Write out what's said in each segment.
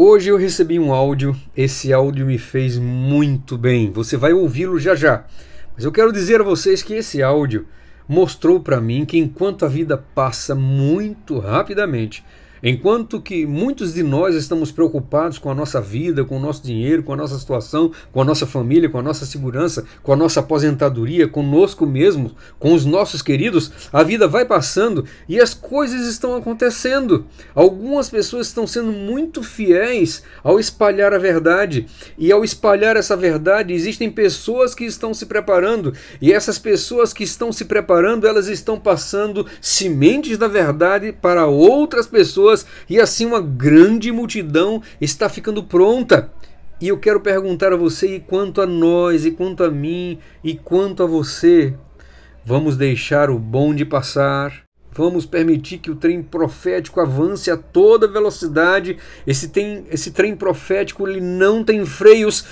Hoje eu recebi um áudio, esse áudio me fez muito bem. Você vai ouvi-lo já já. Mas eu quero dizer a vocês que esse áudio mostrou para mim que enquanto a vida passa muito rapidamente, Enquanto que muitos de nós estamos preocupados com a nossa vida, com o nosso dinheiro, com a nossa situação, com a nossa família, com a nossa segurança, com a nossa aposentadoria, conosco mesmo, com os nossos queridos, a vida vai passando e as coisas estão acontecendo. Algumas pessoas estão sendo muito fiéis ao espalhar a verdade, e ao espalhar essa verdade, existem pessoas que estão se preparando, e essas pessoas que estão se preparando, elas estão passando sementes da verdade para outras pessoas pessoas e assim uma grande multidão está ficando pronta. E eu quero perguntar a você, e quanto a nós, e quanto a mim, e quanto a você, vamos deixar o bonde passar? Vamos permitir que o trem profético avance a toda velocidade. Esse, tem, esse trem profético ele não tem freios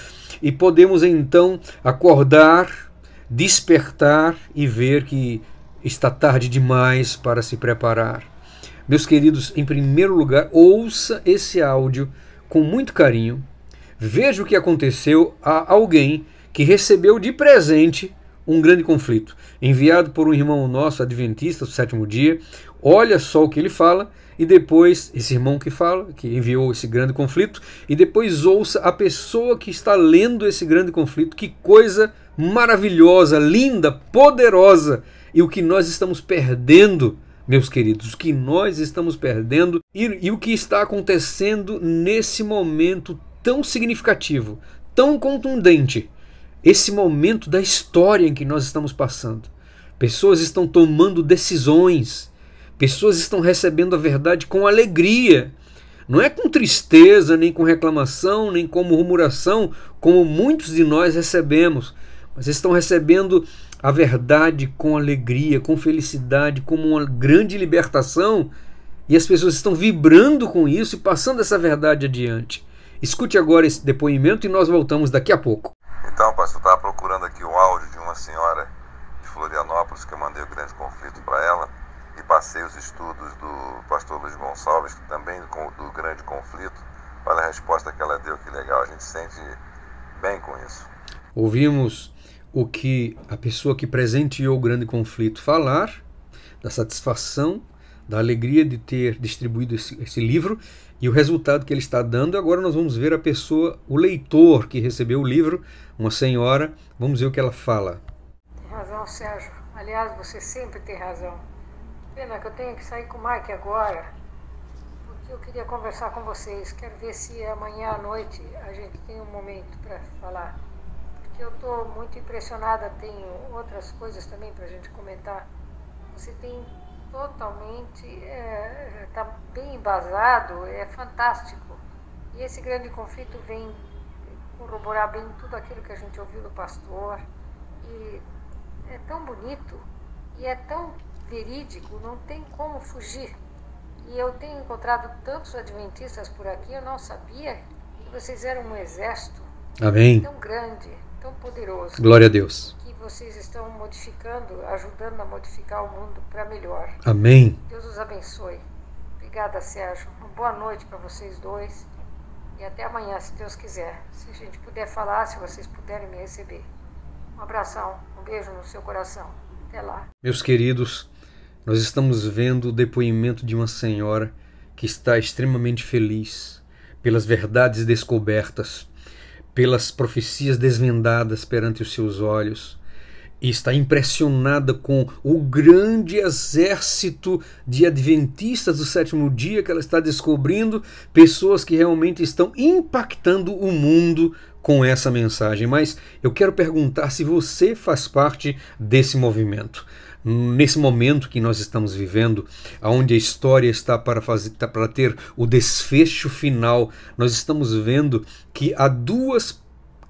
e podemos então acordar, despertar e ver que está tarde demais para se preparar. Meus queridos, em primeiro lugar, ouça esse áudio com muito carinho. Veja o que aconteceu a alguém que recebeu de presente um grande conflito, enviado por um irmão nosso adventista do sétimo dia. Olha só o que ele fala e depois esse irmão que fala, que enviou esse grande conflito, e depois ouça a pessoa que está lendo esse grande conflito. Que coisa maravilhosa, linda, poderosa e o que nós estamos perdendo meus queridos, o que nós estamos perdendo e, e o que está acontecendo nesse momento tão significativo, tão contundente, esse momento da história em que nós estamos passando. Pessoas estão tomando decisões, pessoas estão recebendo a verdade com alegria, não é com tristeza, nem com reclamação, nem como murmuração, como muitos de nós recebemos, mas estão recebendo a verdade com alegria, com felicidade, como uma grande libertação, e as pessoas estão vibrando com isso e passando essa verdade adiante. Escute agora esse depoimento e nós voltamos daqui a pouco. Então, pastor, eu estava procurando aqui o áudio de uma senhora de Florianópolis que eu mandei o grande conflito para ela e passei os estudos do pastor Luiz Gonçalves, que também do grande conflito. Olha a resposta que ela deu, que legal, a gente sente bem com isso. Ouvimos o que a pessoa que presenteou o grande conflito falar, da satisfação, da alegria de ter distribuído esse, esse livro e o resultado que ele está dando. Agora nós vamos ver a pessoa, o leitor que recebeu o livro, uma senhora, vamos ver o que ela fala. Tem razão, Sérgio. Aliás, você sempre tem razão. Pena que eu tenho que sair com o Mike agora, porque eu queria conversar com vocês. Quero ver se amanhã à noite a gente tem um momento para falar que eu estou muito impressionada. Tenho outras coisas também para a gente comentar. Você tem totalmente, está é, tá bem embasado, é fantástico. E esse grande conflito vem corroborar bem tudo aquilo que a gente ouviu do pastor. E é tão bonito e é tão verídico, não tem como fugir. E eu tenho encontrado tantos adventistas por aqui, eu não sabia que vocês eram um exército Amém. tão grande tão poderoso. Glória a Deus. Que vocês estão modificando, ajudando a modificar o mundo para melhor. Amém. Deus os abençoe. Obrigada, Sérgio. Uma boa noite para vocês dois. E até amanhã, se Deus quiser. Se a gente puder falar, se vocês puderem me receber. Um abração, um beijo no seu coração. Até lá. Meus queridos, nós estamos vendo o depoimento de uma senhora que está extremamente feliz pelas verdades descobertas pelas profecias desvendadas perante os seus olhos e está impressionada com o grande exército de adventistas do sétimo dia que ela está descobrindo, pessoas que realmente estão impactando o mundo com essa mensagem. Mas eu quero perguntar se você faz parte desse movimento nesse momento que nós estamos vivendo, onde a história está para, fazer, está para ter o desfecho final, nós estamos vendo que há duas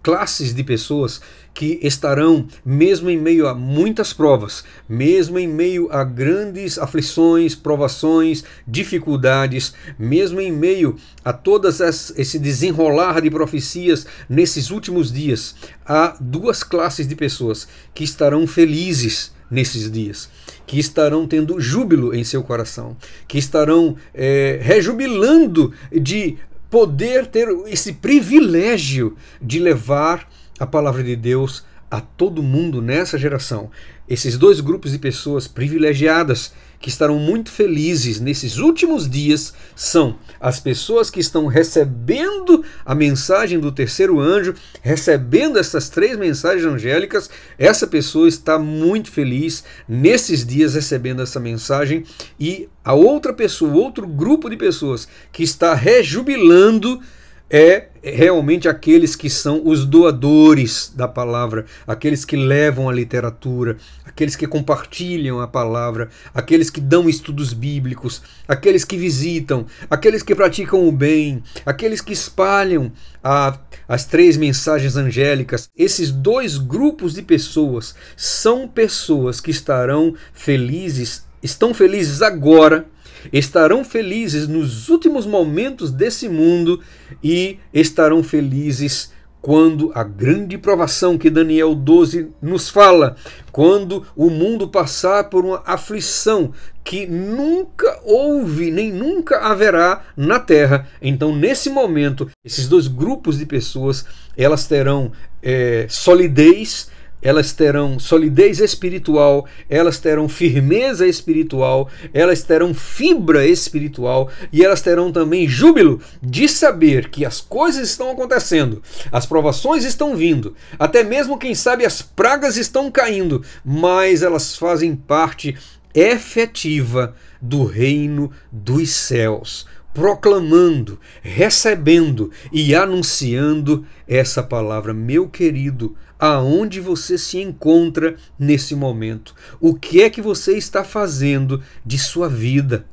classes de pessoas que estarão, mesmo em meio a muitas provas, mesmo em meio a grandes aflições, provações, dificuldades, mesmo em meio a todo esse desenrolar de profecias nesses últimos dias, há duas classes de pessoas que estarão felizes nesses dias, que estarão tendo júbilo em seu coração, que estarão é, rejubilando de poder ter esse privilégio de levar a palavra de Deus a todo mundo nessa geração. Esses dois grupos de pessoas privilegiadas que estarão muito felizes nesses últimos dias são as pessoas que estão recebendo a mensagem do terceiro anjo, recebendo essas três mensagens angélicas. Essa pessoa está muito feliz nesses dias recebendo essa mensagem e a outra pessoa, outro grupo de pessoas que está rejubilando é realmente aqueles que são os doadores da palavra, aqueles que levam a literatura, aqueles que compartilham a palavra, aqueles que dão estudos bíblicos, aqueles que visitam, aqueles que praticam o bem, aqueles que espalham a, as três mensagens angélicas. Esses dois grupos de pessoas são pessoas que estarão felizes, estão felizes agora estarão felizes nos últimos momentos desse mundo e estarão felizes quando a grande provação que Daniel 12 nos fala, quando o mundo passar por uma aflição que nunca houve nem nunca haverá na terra, então nesse momento esses dois grupos de pessoas elas terão é, solidez elas terão solidez espiritual, elas terão firmeza espiritual, elas terão fibra espiritual e elas terão também júbilo de saber que as coisas estão acontecendo, as provações estão vindo, até mesmo, quem sabe, as pragas estão caindo, mas elas fazem parte efetiva do reino dos céus proclamando, recebendo e anunciando essa palavra. Meu querido, aonde você se encontra nesse momento? O que é que você está fazendo de sua vida?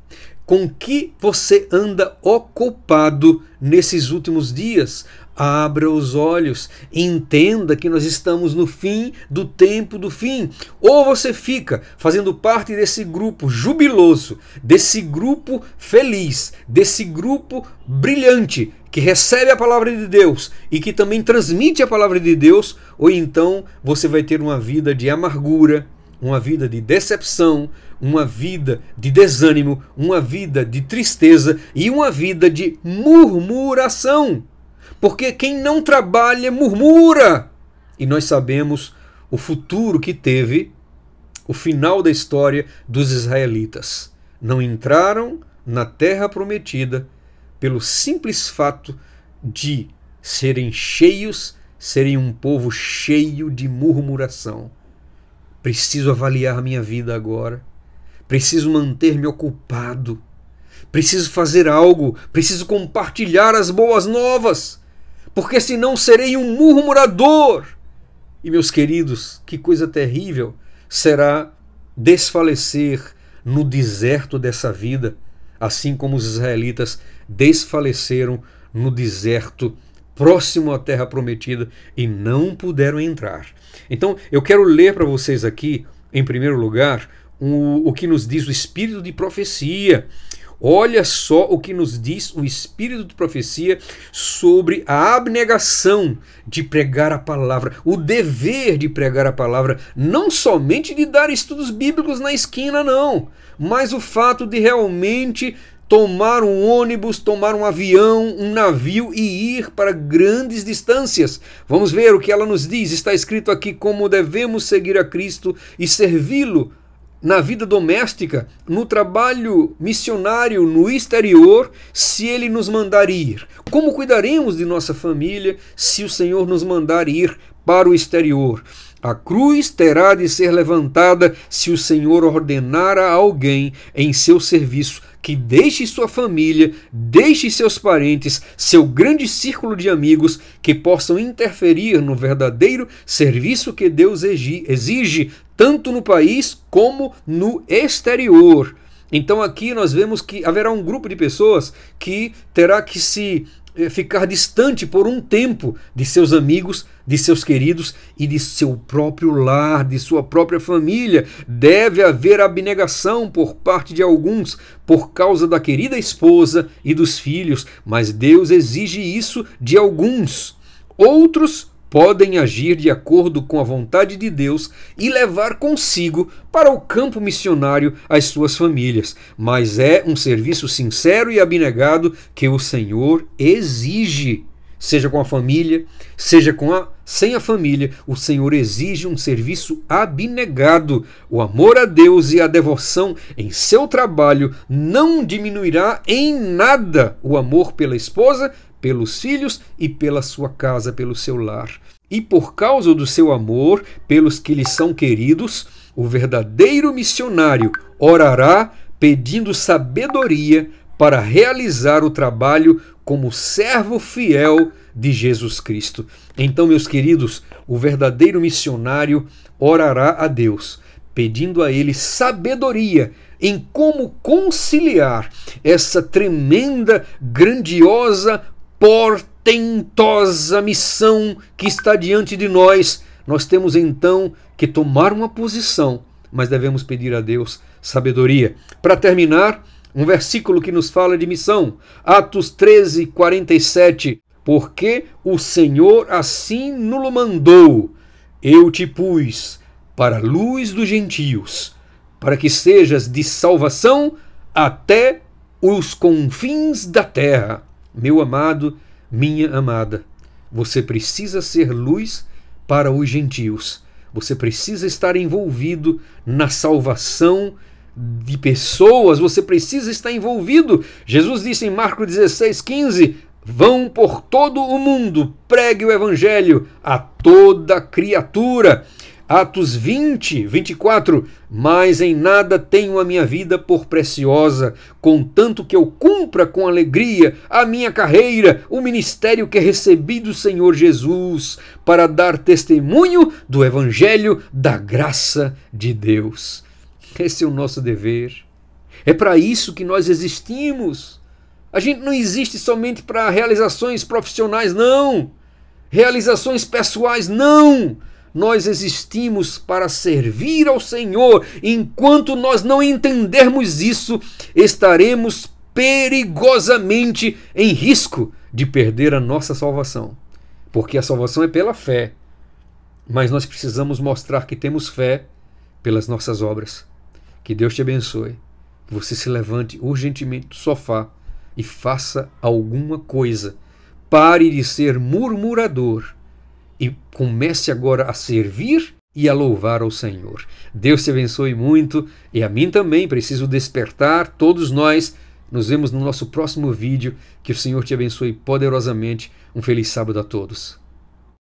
Com que você anda ocupado nesses últimos dias? Abra os olhos, entenda que nós estamos no fim do tempo do fim. Ou você fica fazendo parte desse grupo jubiloso, desse grupo feliz, desse grupo brilhante que recebe a palavra de Deus e que também transmite a palavra de Deus, ou então você vai ter uma vida de amargura, uma vida de decepção, uma vida de desânimo, uma vida de tristeza e uma vida de murmuração. Porque quem não trabalha murmura. E nós sabemos o futuro que teve o final da história dos israelitas. Não entraram na terra prometida pelo simples fato de serem cheios, serem um povo cheio de murmuração. Preciso avaliar minha vida agora. Preciso manter-me ocupado. Preciso fazer algo, preciso compartilhar as boas novas porque senão serei um murmurador. E meus queridos, que coisa terrível será desfalecer no deserto dessa vida, assim como os israelitas desfaleceram no deserto próximo à terra prometida e não puderam entrar. Então, eu quero ler para vocês aqui, em primeiro lugar, o, o que nos diz o espírito de profecia, Olha só o que nos diz o espírito de profecia sobre a abnegação de pregar a palavra, o dever de pregar a palavra, não somente de dar estudos bíblicos na esquina, não, mas o fato de realmente tomar um ônibus, tomar um avião, um navio e ir para grandes distâncias. Vamos ver o que ela nos diz. Está escrito aqui como devemos seguir a Cristo e servi-lo na vida doméstica, no trabalho missionário no exterior, se Ele nos mandar ir? Como cuidaremos de nossa família se o Senhor nos mandar ir para o exterior? A cruz terá de ser levantada se o Senhor ordenar a alguém em seu serviço que deixe sua família, deixe seus parentes, seu grande círculo de amigos que possam interferir no verdadeiro serviço que Deus exige tanto no país como no exterior. Então aqui nós vemos que haverá um grupo de pessoas que terá que se eh, ficar distante por um tempo de seus amigos, de seus queridos e de seu próprio lar, de sua própria família. Deve haver abnegação por parte de alguns por causa da querida esposa e dos filhos, mas Deus exige isso de alguns. Outros podem agir de acordo com a vontade de Deus e levar consigo para o campo missionário as suas famílias, mas é um serviço sincero e abnegado que o Senhor exige seja com a família, seja com a sem a família, o Senhor exige um serviço abnegado. O amor a Deus e a devoção em seu trabalho não diminuirá em nada o amor pela esposa, pelos filhos e pela sua casa, pelo seu lar. E por causa do seu amor pelos que lhe são queridos, o verdadeiro missionário orará pedindo sabedoria para realizar o trabalho como servo fiel de Jesus Cristo. Então, meus queridos, o verdadeiro missionário orará a Deus, pedindo a Ele sabedoria em como conciliar essa tremenda, grandiosa portentosa missão que está diante de nós, nós temos então que tomar uma posição, mas devemos pedir a Deus sabedoria. Para terminar, um versículo que nos fala de missão, Atos 13, 47. Porque o Senhor assim nulo mandou, eu te pus para a luz dos gentios, para que sejas de salvação até os confins da terra. Meu amado, minha amada, você precisa ser luz para os gentios. Você precisa estar envolvido na salvação de pessoas, você precisa estar envolvido. Jesus disse em Marcos 16, 15: Vão por todo o mundo, pregue o evangelho a toda criatura. Atos 20, 24. Mas em nada tenho a minha vida por preciosa, contanto que eu cumpra com alegria a minha carreira, o ministério que recebi do Senhor Jesus, para dar testemunho do Evangelho da graça de Deus. Esse é o nosso dever. É para isso que nós existimos. A gente não existe somente para realizações profissionais, não. Realizações pessoais, não nós existimos para servir ao Senhor. Enquanto nós não entendermos isso, estaremos perigosamente em risco de perder a nossa salvação. Porque a salvação é pela fé. Mas nós precisamos mostrar que temos fé pelas nossas obras. Que Deus te abençoe. Que você se levante urgentemente do sofá e faça alguma coisa. Pare de ser murmurador e comece agora a servir e a louvar ao Senhor. Deus te abençoe muito e a mim também. Preciso despertar todos nós. Nos vemos no nosso próximo vídeo. Que o Senhor te abençoe poderosamente. Um feliz sábado a todos.